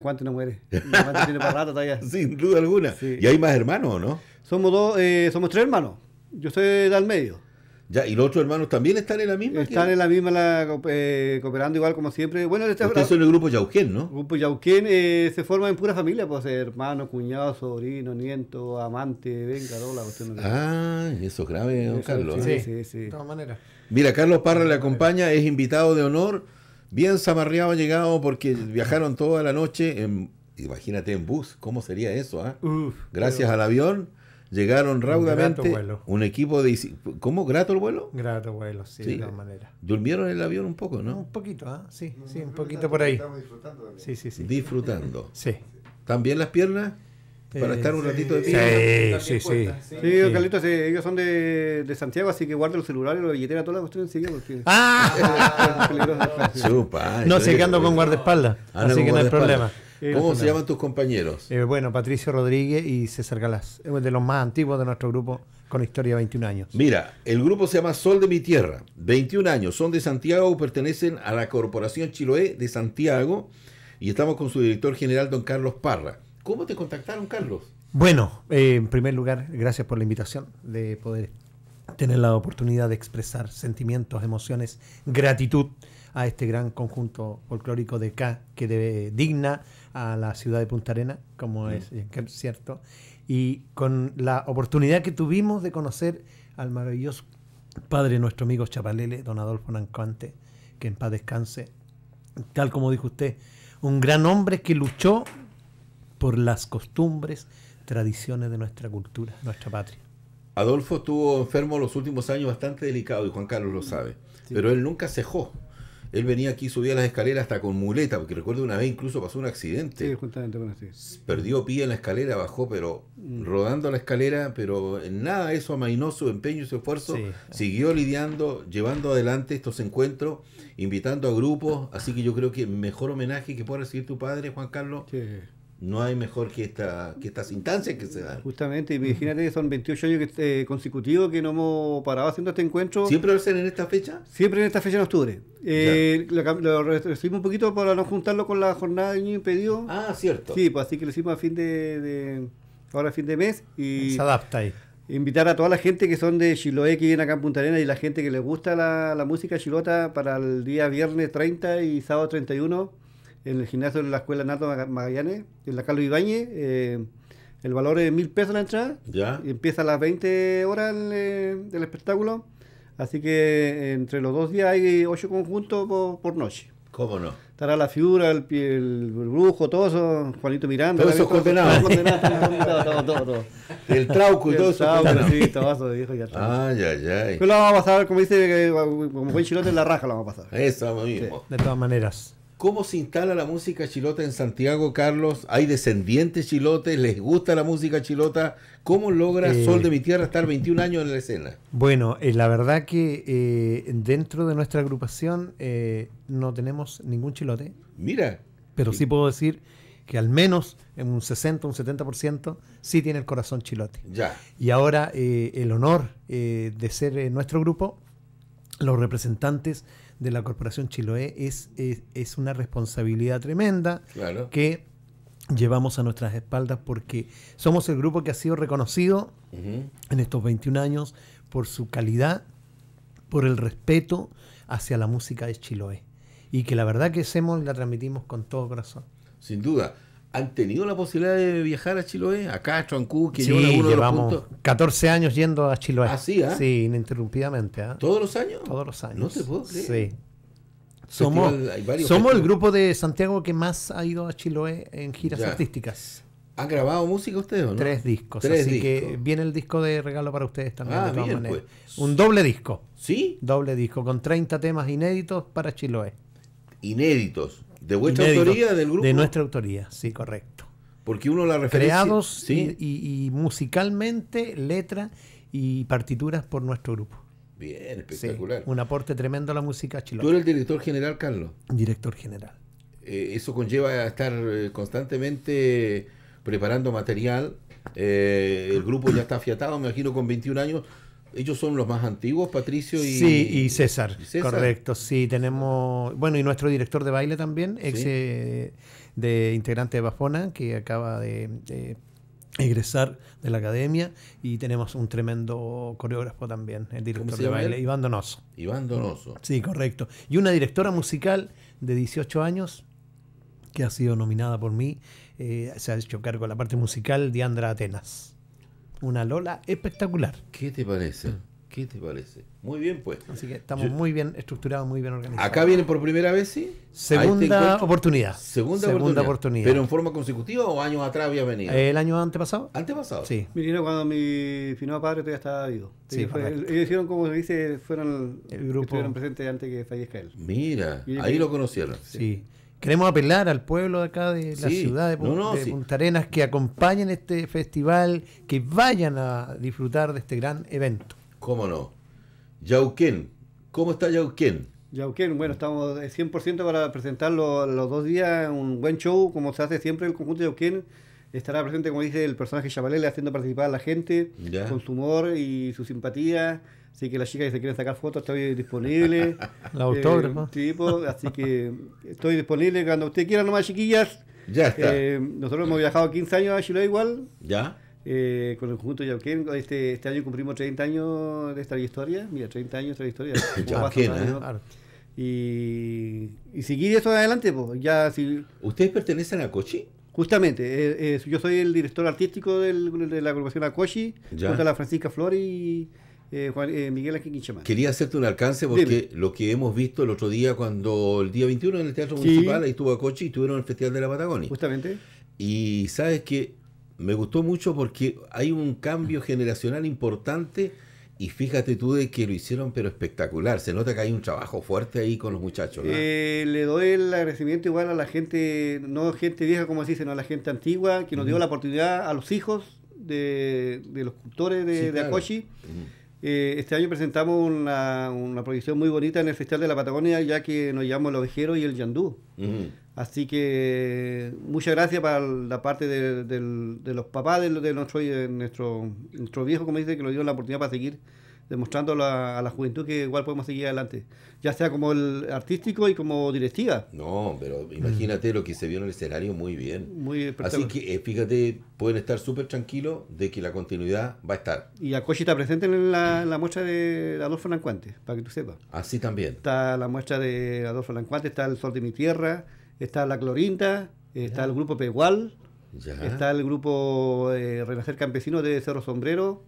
¿Cuánto no muere? ¿Cuánto tiene para rato todavía? Sin duda alguna. ¿Y hay más hermanos no? Somos dos, eh, somos tres hermanos. Yo soy del medio. Ya, ¿y los otros hermanos también están en la misma? Están en la misma, la, eh, cooperando igual como siempre. Bueno, este Ustedes son el grupo Yauquén, ¿no? El grupo Yauquén eh, se forma en pura familia, ser pues, eh, hermanos, cuñados, sobrinos, nietos, amante, venga, toda la cuestión. Ah, eso es grave, Carlos. ¿eh? Sí, sí, sí, De todas maneras. Mira, Carlos Parra le acompaña, es invitado de honor bien samarreado llegado porque viajaron toda la noche, en, imagínate en bus, ¿cómo sería eso? Ah? Gracias al avión llegaron raudamente un, un, equipo de... ¿Cómo? ¿Grato el vuelo? Grato vuelo, sí, de todas maneras. ¿Durmieron en el avión un poco, no? Un poquito, ah, Sí, sí, un poquito por ahí. Estamos disfrutando también. Sí, sí, sí. Disfrutando. sí. ¿También las piernas? Para estar un ratito de pie. Sí, sí, sí. Sí, Carlitos, eh, ellos son de, Santiago, así que guarda los celulares y la billetera, toda la cuestión ¡Ah! no, sé ando con guardaespaldas, ah, así que no hay problema. ¿Cómo este, se llaman tus compañeros? Eh, bueno, Patricio Rodríguez y César Galás, de los más antiguos de nuestro grupo con historia de 21 años. Mira, el grupo se llama Sol de mi Tierra, 21 años, son de Santiago, pertenecen a la Corporación Chiloé de Santiago y estamos con su director general, don Carlos Parra. ¿Cómo te contactaron, Carlos? Bueno, eh, en primer lugar, gracias por la invitación de poder tener la oportunidad de expresar sentimientos, emociones, gratitud a este gran conjunto folclórico de acá, que debe digna a la ciudad de Punta Arena, como mm. eh, es, cierto, y con la oportunidad que tuvimos de conocer al maravilloso padre nuestro amigo Chapalele, don Adolfo Nancoante, que en paz descanse, tal como dijo usted, un gran hombre que luchó por las costumbres, tradiciones de nuestra cultura, nuestra patria. Adolfo estuvo enfermo los últimos años bastante delicado y Juan Carlos lo sabe, pero él nunca cejó. Él venía aquí, subía las escaleras hasta con muleta, porque recuerdo una vez incluso pasó un accidente. Sí, justamente con este. Perdió pie en la escalera, bajó, pero mm. rodando la escalera, pero nada eso amainó su empeño y su esfuerzo. Siguió lidiando, llevando adelante estos encuentros, invitando a grupos. Así que yo creo que el mejor homenaje que pueda recibir tu padre, Juan Carlos, sí. No hay mejor que, esta, que estas instancias que se dan. Justamente, imagínate que son 28 años eh, consecutivos que no hemos parado haciendo este encuentro. ¿Siempre lo hacen en esta fecha? Siempre en esta fecha en octubre. Eh, lo, recibimos un poquito para no juntarlo con la jornada de niño impedido. Ah, cierto. Sí, pues así que lo hicimos a fin de, ahora a fin de mes. y Se adapta ahí invitar a toda la gente que son de Chiloé, que viene acá en Punta Arenas y la gente que les gusta la, la música chilota para el día viernes 30 y sábado 31 en el gimnasio de la Escuela Nato Magallanes, en la Carlos Ibáñez. Eh, el valor es mil pesos la entrada. Ya. Y empieza a las 20 horas el, eh, del espectáculo. Así que eh, entre los dos días hay ocho conjuntos por, por noche. ¿Cómo no? Estará la figura, el, brujo, todo eso, Juanito Miranda. Todos esos condenados. todo, todo, todo, El trauco y todo eso. sí, todo eso, dijo ya. Ah, ya, ya. Pero lo vamos a pasar, como dice, eh, como buen chilote en la raja lo vamos a pasar. Eso mismo. De todas maneras. ¿Cómo se instala la música chilota en Santiago, Carlos? ¿Hay descendientes chilotes? ¿Les gusta la música chilota? ¿Cómo logra eh, Sol de mi Tierra estar 21 años en la escena? Bueno, eh, la verdad que eh, dentro de nuestra agrupación no tenemos ningún chilote. Mira. Pero sí puedo decir que al menos en un 60, un 70% sí tiene el corazón chilote. Ya. Y ahora el honor de ser nuestro grupo, los representantes de la Corporación Chiloé es, es, una responsabilidad tremenda que llevamos a nuestras espaldas porque somos el grupo que ha sido reconocido en estos 21 años por su calidad, por el respeto hacia la música de Chiloé. Y que la verdad que hacemos la transmitimos con todo corazón. Sin duda. ¿Han tenido la posibilidad de viajar a Chiloé? Acá a Castro que sí, llevamos 14 años yendo a Chiloé. ¿Ah, sí, ¿ah? sí, ininterrumpidamente. ¿ah? ¿Todos los años? Todos los años. No te puedo creer. Sí. Somos, el grupo de Santiago que más ha ido a Chiloé en giras artísticas. ¿Han grabado música ustedes o no? Tres discos. Tres así que viene el disco de regalo para ustedes también. Ah, pues. Un doble disco. ¿Sí? Doble disco, con 30 temas inéditos para Chiloé. Inéditos. De vuestra autoría, del grupo. De nuestra autoría, sí, correcto. Porque uno la referencia. Creados ¿sí? y, musicalmente, letras y partituras por nuestro grupo. Bien, espectacular. un aporte tremendo a la música chilena. ¿Tú eres el director general, Carlos? Director general. Eh, eso conlleva a estar eh, constantemente preparando material. Eh, el grupo ya está afiatado, me imagino, con 21 años ellos son los más antiguos, Patricio y, y, César, Correcto, sí, tenemos. Bueno, y nuestro director de baile también, ex eh, de integrante de Bafona, que acaba de, egresar de la academia y tenemos un tremendo coreógrafo también, el director de baile, Iván Donoso. Iván Donoso. Sí, correcto. Y una directora musical de 18 años que ha sido nominada por mí, eh, se ha hecho cargo de la parte musical, Diandra Atenas una Lola espectacular. ¿Qué te parece? ¿Qué te parece? Muy bien pues. Así que estamos muy bien estructurados, muy bien organizados. ¿Acá vienen por primera vez, sí? Segunda oportunidad. Segunda, Segunda oportunidad. ¿Pero en forma consecutiva o años atrás había venido? El año antepasado. ¿Antepasado? Sí. Mirino, cuando mi finado padre todavía estaba vivo. Sí, fue, ellos hicieron, como se dice, fueron el, grupo. Estuvieron presentes antes que fallezca él. Mira, ahí lo conocieron. sí. Queremos apelar al pueblo de acá de la ciudad de, Punta Arenas que acompañen este festival, que vayan a disfrutar de este gran evento. ¿Cómo no? Yauquén, ¿cómo está Yauquén? Yauquén, bueno, estamos 100% para presentar los, dos días, un buen show, como se hace siempre el conjunto de Yauquén. Estará presente, como dice el personaje chavalele haciendo participar a la gente con su humor y su simpatía Así que las chicas que se quiere sacar fotos, estoy disponible. La eh, autógrafa. tipo, así que estoy disponible cuando usted quiera nomás, chiquillas. Ya está. Eh, nosotros hemos viajado 15 años a Chile igual. Ya. Eh, con el conjunto Yauquén. Este, este año cumplimos 30 años de esta historia. Mira, 30 años de esta historia. Yauquén, ¿eh? Y, y seguir eso adelante, pues. Ya, si... ¿Ustedes pertenecen a Cochi? Justamente, yo soy el director artístico de la agrupación Acochi. junto a la Francisca Flor y, eh, Juan, eh, Miguel Quería hacerte un alcance porque lo que hemos visto el otro día, cuando el día 21 en el Teatro Municipal, ahí estuvo Acochi y estuvieron en el Festival de la Patagonia. Justamente. Y sabes que me gustó mucho porque hay un cambio generacional importante. Y fíjate tú de que lo hicieron, pero espectacular. Se nota que hay un trabajo fuerte ahí con los muchachos. ¿ah? Eh, le doy el agradecimiento igual a la gente, no gente vieja como así, sino a la gente antigua, que nos dio la oportunidad a los hijos de, los cultores de, Acochi. Eh, este año presentamos una, proyección muy bonita en el Festival de la Patagonia, ya que nos llamamos El Ovejero y El Yandú. Así que muchas gracias para la parte de, los papás de, de nuestro, nuestro, nuestro, viejo, como dice, que nos dio la oportunidad para seguir demostrando a la juventud que igual podemos seguir adelante, ya sea como el artístico y como directiva. No, pero imagínate mm. lo que se vio en el escenario muy bien. Muy Así que eh, fíjate, pueden estar súper tranquilos de que la continuidad va a estar. Y Acochi está presente en la, muestra de Adolfo Lancuante, para que tú sepas. Así también. Está la muestra de Adolfo Lancuante, está El Sol de mi Tierra, está La Clorinda, está el grupo Pegual. Está el grupo eh, Renacer Campesino de Cerro Sombrero.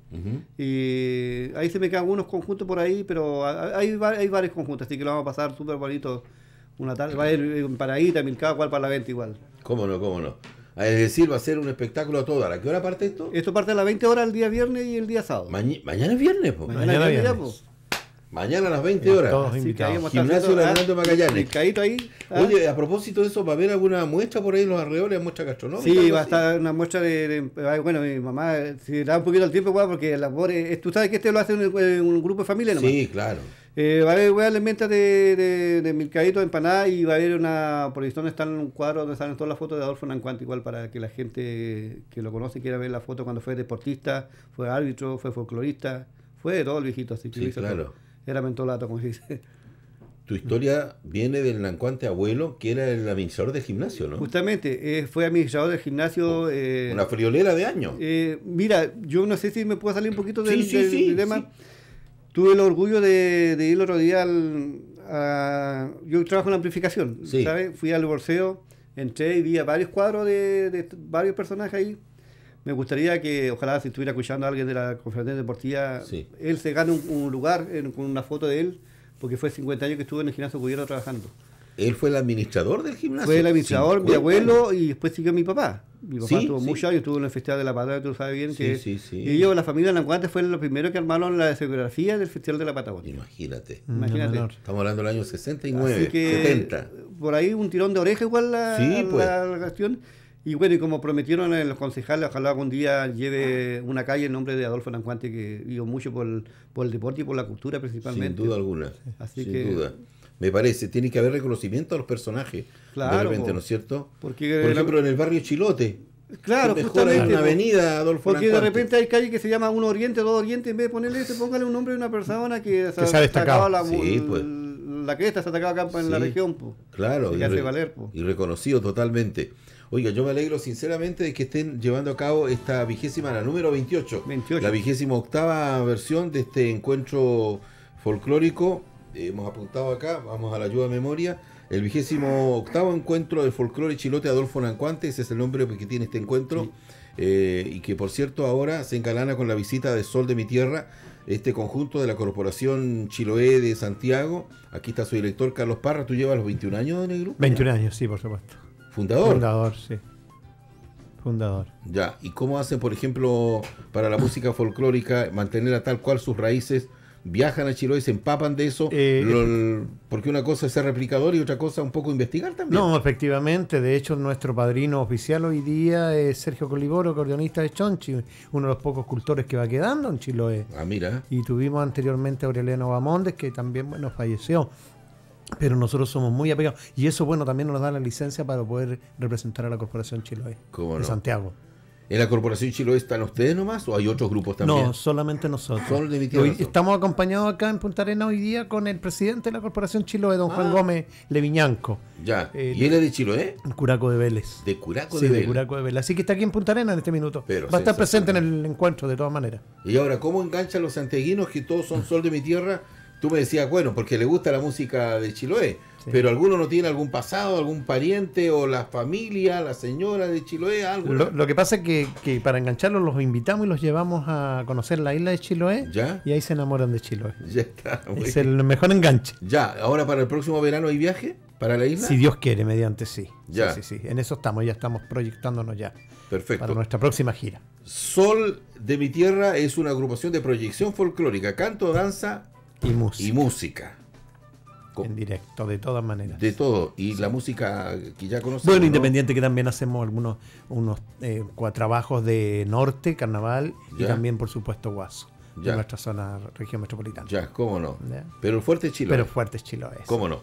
Y ahí se me quedan unos conjuntos por ahí, pero hay, hay varios conjuntos, así que lo vamos a pasar súper bonito. Una tarde, va a ir eh, también cada cual para la venta igual. ¿Cómo no, cómo no? Es decir, va a ser un espectáculo a ¿Qué hora parte esto? Esto parte a las 20 horas el día viernes y el día sábado. mañana es viernes, Mañana, es viernes. Mañana a las 20 horas. Gimnasio de Gimnasio ah, Magallanes. Magallanes. ahí. Ah. Oye, a propósito de eso, ¿va a haber alguna muestra por ahí en los alrededores, muestra gastronómica? Sí, va a estar una muestra de, Bueno, mi mamá, si da un poquito el tiempo, porque la es, tú sabes que este lo hace un, eh, grupo de familia no Sí, claro. Eh, va a haber alimenta de, de, de Milcaíto empanada y va a haber una. Por Están en un cuadro donde están todas las fotos de Adolfo Nancuante igual para que la gente que lo conoce quiera ver la foto cuando fue deportista, fue árbitro, fue folclorista, fue de todo el viejito, así que Sí, claro era mentolato, como se dice. Tu historia viene del nancuante abuelo, que era el administrador de gimnasio, ¿no? Justamente, eh, fue administrador de gimnasio. Oh, eh, una friolera de años. Eh, mira, yo no sé si me puedo salir un poquito del, sí, tema. Tuve el orgullo de, ir el otro día al. A, yo trabajo en la amplificación, ¿sabes? Fui al bolseo, entré y vi varios cuadros de varios personajes ahí me gustaría que, ojalá si estuviera escuchando a alguien de la Conferencia Deportiva, él se gane un, lugar con una foto de él, porque fue 50 años que estuvo en el gimnasio Cubierto trabajando. ¿Él fue el administrador del gimnasio? Fue el administrador, mi abuelo, y después siguió mi papá. Mi papá tuvo muchos estuvo en el Festival de la Patagonia, tú lo sabes bien. que Y ellos, la familia Languante, fueron los primeros que armaron la escenografía del Festival de la Patagonia. Imagínate. Mm, Imagínate. Estamos hablando del año 69, 70. Por ahí un tirón de oreja igual la, pues. la cuestión. Y bueno, y como prometieron los concejales, ojalá algún día lleve una calle el nombre de Adolfo Lancuante, que dio mucho por el, por el, deporte y por la cultura principalmente. Sin duda alguna. Así sin duda. Me parece, tiene que haber reconocimiento a los personajes. Claro. ¿no es cierto? Porque por eh, ejemplo, en el barrio Chilote. Claro, justamente. Una avenida, Adolfo Porque de repente hay calle que se llama uno Oriente, dos Oriente, en vez de ponerle ese, póngale un nombre de una persona que, se, ha destacado. La, sí, pues la cresta se acá en la región. pues. Claro. valer, y reconocido totalmente. Oiga, yo me alegro sinceramente de que estén llevando a cabo esta vigésima, la número 28, la vigésima octava versión de este encuentro folclórico. Eh, hemos apuntado acá, vamos a la ayuda de memoria. El vigésimo octavo encuentro de folclore chilote Adolfo Nancuante, ese es el nombre que tiene este encuentro. Eh, y que por cierto ahora se encalana con la visita de Sol de mi Tierra, este conjunto de la Corporación Chiloé de Santiago. Aquí está su director Carlos Parra, tú llevas los 21 años, negro. 21 años, sí, por supuesto. Fundador. sí. Fundador. Ya, ¿y cómo hacen, por ejemplo, para la música folclórica mantener a tal cual sus raíces? ¿Viajan a Chiloé, se empapan de eso? Eh, porque una cosa es ser replicador y otra cosa un poco investigar también. No, efectivamente. De hecho, nuestro padrino oficial hoy día es Sergio Coliboro, acordeonista de Chonchi, uno de los pocos cultores que va quedando en Chiloé. Ah, mira. Y tuvimos anteriormente a Aureliano Bamondes, que también, bueno, falleció. Pero nosotros somos muy apegados. Y eso, bueno, también nos da la licencia para poder representar a la Corporación Chiloé ¿Cómo Santiago. ¿En la Corporación Chiloé están ustedes nomás o hay otros grupos también? No, solamente nosotros. hoy, estamos acompañados acá en Punta Arena hoy día con el presidente de la Corporación chiloe, don Juan ah. Gómez Leviñanco. Ya. Eh, ¿Y él es de Chiloé? Curaco de Vélez. ¿De Curaco de Vélez? Sí, de Curaco de Vélez. Así que está aquí en Punta Arena en este minuto. Va a estar presente en el encuentro, de todas maneras. Y ahora, ¿cómo enganchan los santeguinos que todos son sol de mi tierra? tú me decías, bueno, porque le gusta la música de Chiloé, pero alguno no tiene algún pasado, algún pariente o la familia, la señora de Chiloé, algo. Lo, que pasa es que, para engancharlos los invitamos y los llevamos a conocer la isla de Chiloé ¿Ya? y ahí se enamoran de Chiloé. Ya está. Es el mejor enganche. Ya, ahora para el próximo verano hay viaje. ¿Para la isla? Si Dios quiere, mediante sí. Ya. Sí, sí, sí. En eso estamos, ya estamos proyectándonos ya. Perfecto. Para nuestra próxima gira. Sol de mi tierra es una agrupación de proyección folclórica, canto, danza, y música. En directo, de todas maneras. De todo. Y la música que ya conocemos. Bueno, independiente que también hacemos algunos unos eh, trabajos de norte, carnaval y también, por supuesto, guaso. De nuestra zona, región metropolitana. Ya, cómo no. Pero fuerte chilo Pero fuerte Chiloé. Cómo no.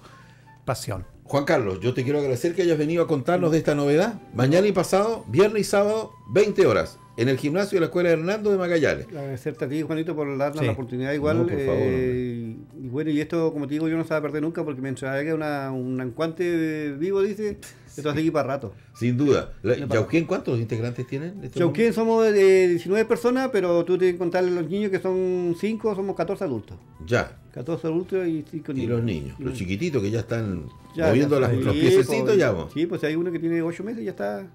Pasión. Juan Carlos, yo te quiero agradecer que hayas venido a contarnos de esta novedad. Mañana y pasado, viernes y sábado, 20 horas en el gimnasio de la Escuela Hernando de Magallanes. Agradecerte a ti, Juanito, por darnos la oportunidad igual. Eh, y bueno, y esto, como te digo, yo no se va a perder nunca, porque mientras haya un encuante vivo, dice, sí. esto a seguir para rato. Sin duda. ¿Yauquén cuántos integrantes tienen? Este somos 19 personas, pero tú tienes que contar los niños que son 5, somos 14 adultos. Ya. 14 adultos y 5 niños. Y los niños, los chiquititos que ya están moviendo los piecitos, ya vos. Sí, pues hay uno que tiene 8 meses, ya está...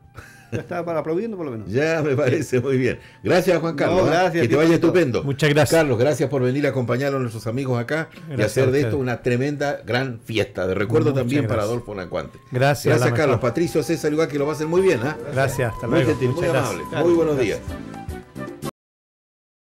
Ya estaba para aplaudiendo por lo menos. Ya me parece muy bien. Gracias Juan Carlos. ¿ah? Que te vaya estupendo. Muchas gracias. Carlos, gracias por venir a acompañar a nuestros amigos acá y hacer de esto una tremenda gran fiesta. De recuerdo también para Adolfo Nacuante. Gracias. Gracias Carlos, Patricio, César, igual que lo va a hacer muy bien. ¿ah? Gracias, Muy buenos días.